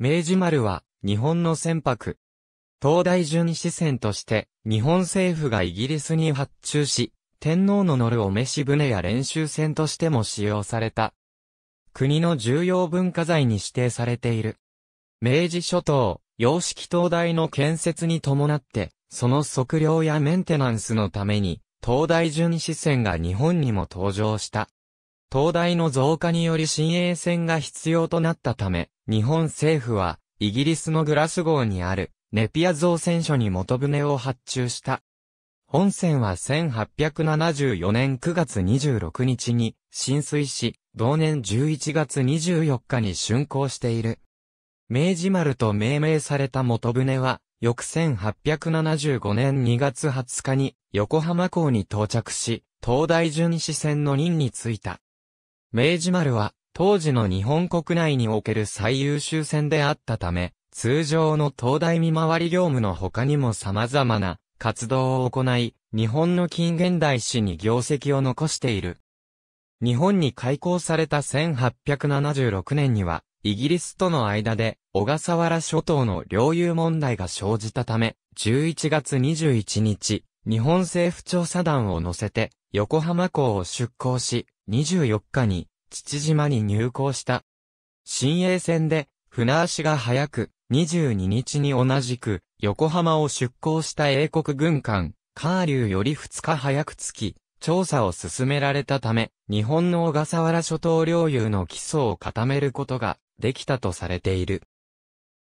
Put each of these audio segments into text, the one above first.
明治丸は、日本の船舶。東大巡視船として、日本政府がイギリスに発注し、天皇の乗るお召し船や練習船としても使用された。国の重要文化財に指定されている。明治諸島、洋式灯台の建設に伴って、その測量やメンテナンスのために、灯台巡視船が日本にも登場した。灯台の増加により新鋭船が必要となったため、日本政府は、イギリスのグラス号にある、ネピア造船所に元船を発注した。本船は1874年9月26日に浸水し、同年11月24日に竣工している。明治丸と命名された元船は、翌1875年2月20日に横浜港に到着し、東大巡視船の任に就いた。明治丸は当時の日本国内における最優秀戦であったため、通常の東大見回り業務の他にも様々な活動を行い、日本の近現代史に業績を残している。日本に開港された1876年には、イギリスとの間で、小笠原諸島の領有問題が生じたため、11月21日、日本政府調査団を乗せて、横浜港を出港し、24日に、父島に入港した。新栄船で、船足が早く、22日に同じく、横浜を出港した英国軍艦、カーリューより2日早く着き、調査を進められたため、日本の小笠原諸島領有の基礎を固めることができたとされている。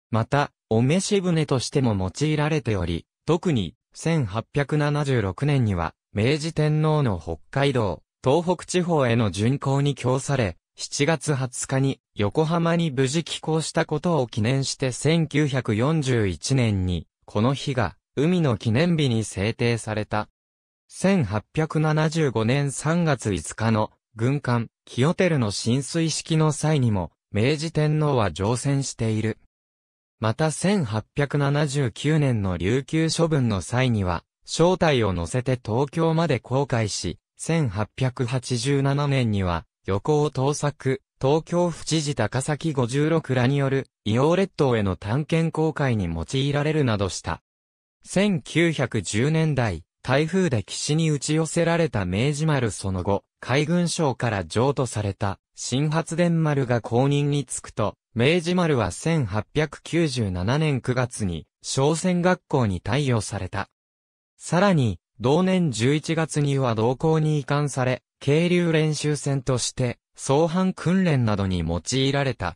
また、お召し船としても用いられており、特に、1876年には、明治天皇の北海道、東北地方への巡航に供され、7月20日に横浜に無事寄港したことを記念して1941年に、この日が海の記念日に制定された。1875年3月5日の軍艦、清照の浸水式の際にも、明治天皇は乗船している。また1879年の琉球処分の際には、正体を乗せて東京まで航海し、1887年には、横尾盗作、東京府知事高崎56らによる、伊王列島への探検航海に用いられるなどした。1910年代、台風で岸に打ち寄せられた明治丸その後、海軍省から譲渡された、新発電丸が公認につくと、明治丸は1897年9月に、商船学校に貸与された。さらに、同年11月には同行に移管され、渓流練習船として、総反訓練などに用いられた。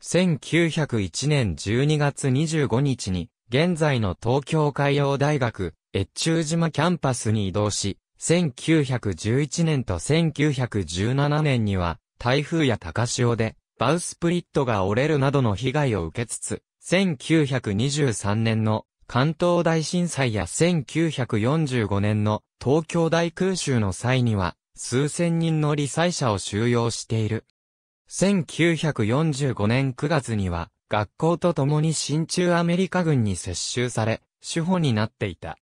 1901年12月25日に、現在の東京海洋大学、越中島キャンパスに移動し、1911年と1917年には、台風や高潮で、バウスプリットが折れるなどの被害を受けつつ、1923年の関東大震災や1945年の東京大空襲の際には、数千人の理災者を収容している。1945年9月には、学校と共に新中アメリカ軍に接収され、主保になっていた。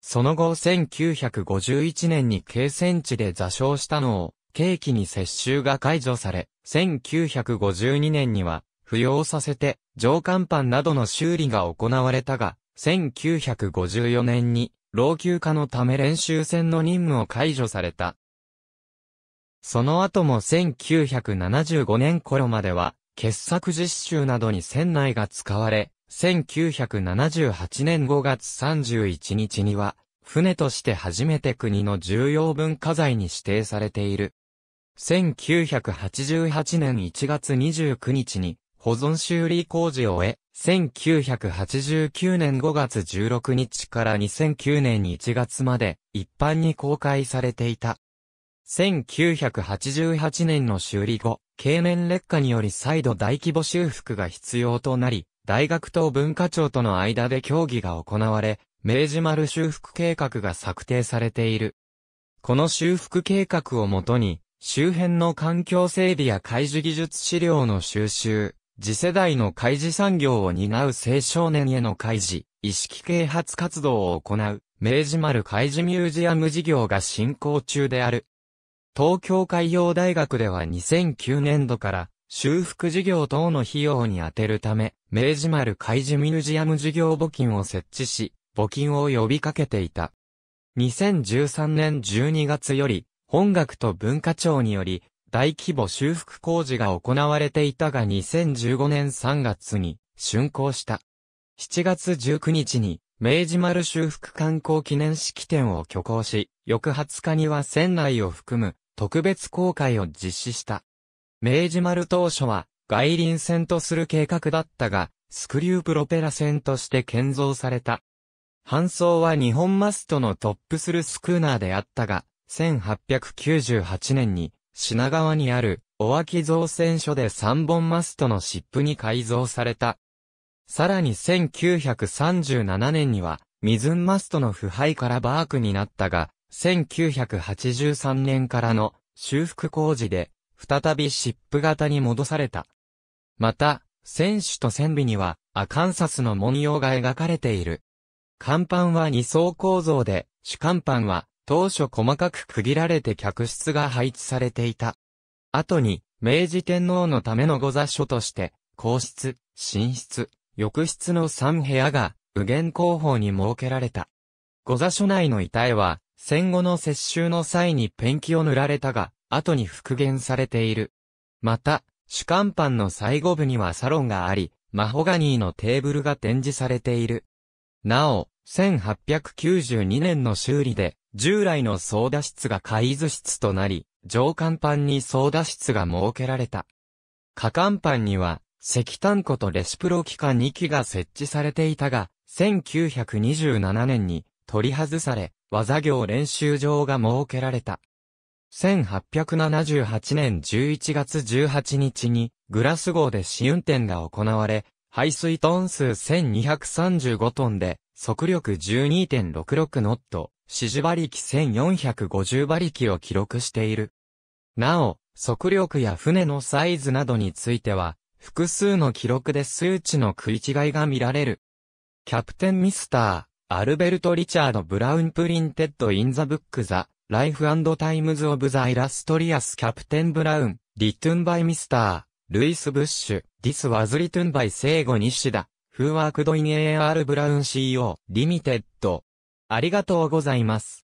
その後1951年に軽戦地で座礁したのを、景気に接収が解除され、1952年には、扶養させて、上官班などの修理が行われたが、1954年に老朽化のため練習船の任務を解除された。その後も1975年頃までは、傑作実習などに船内が使われ、1978年5月31日には、船として初めて国の重要文化財に指定されている。1988年1月29日に、保存修理工事を終え、1989年5月16日から2009年1月まで一般に公開されていた。1988年の修理後、経年劣化により再度大規模修復が必要となり、大学と文化庁との間で協議が行われ、明治丸修復計画が策定されている。この修復計画をもとに、周辺の環境整備や開示技術資料の収集、次世代の開示産業を担う青少年への開示、意識啓発活動を行う、明治丸開示ミュージアム事業が進行中である。東京海洋大学では2009年度から、修復事業等の費用に充てるため、明治丸開示ミュージアム事業募金を設置し、募金を呼びかけていた。2013年12月より、本学と文化庁により、大規模修復工事が行われていたが2015年3月に竣工した。7月19日に明治丸修復観光記念式典を挙行し、翌20日には船内を含む特別公開を実施した。明治丸当初は外輪船とする計画だったが、スクリュープロペラ船として建造された。搬送は日本マストのトップするスクーナーであったが、1898年に品川にある、お脇造船所で3本マストの湿布に改造された。さらに1937年には、水ンマストの腐敗からバークになったが、1983年からの修復工事で、再び湿布型に戻された。また、船首と船尾には、アカンサスの文様が描かれている。甲板は二層構造で、主甲板は当初細かく区切られて客室が配置されていた。後に、明治天皇のための御座所として、皇室、寝室、浴室の3部屋が、右元広報に設けられた。御座所内の遺体は、戦後の接収の際にペンキを塗られたが、後に復元されている。また、主幹版の最後部にはサロンがあり、マホガニーのテーブルが展示されている。なお、1892年の修理で、従来の操舵室が海図室となり、上甲板に操舵室が設けられた。下甲板には、石炭庫とレシプロ機関2機が設置されていたが、1927年に取り外され、技業練習場が設けられた。1878年11月18日に、グラス号で試運転が行われ、排水トン数1235トンで、速力12.66ノット、指示馬力1450馬力を記録している。なお、速力や船のサイズなどについては、複数の記録で数値の食い違いが見られる。キャプテンミスター、アルベルト・リチャード・ブラウン・プリンテッド・イン・ザ・ブック・ザ・ライフ・タイムズ・オブ・ザ・イラストリアス・キャプテン・ブラウン、リトゥン・バイ・ミスター、ルイス・ブッシュ、ディス・ワズ・リトゥン・バイ・後護・西だ。フーワークドイン AR ブラウン CO リミテッド。ありがとうございます。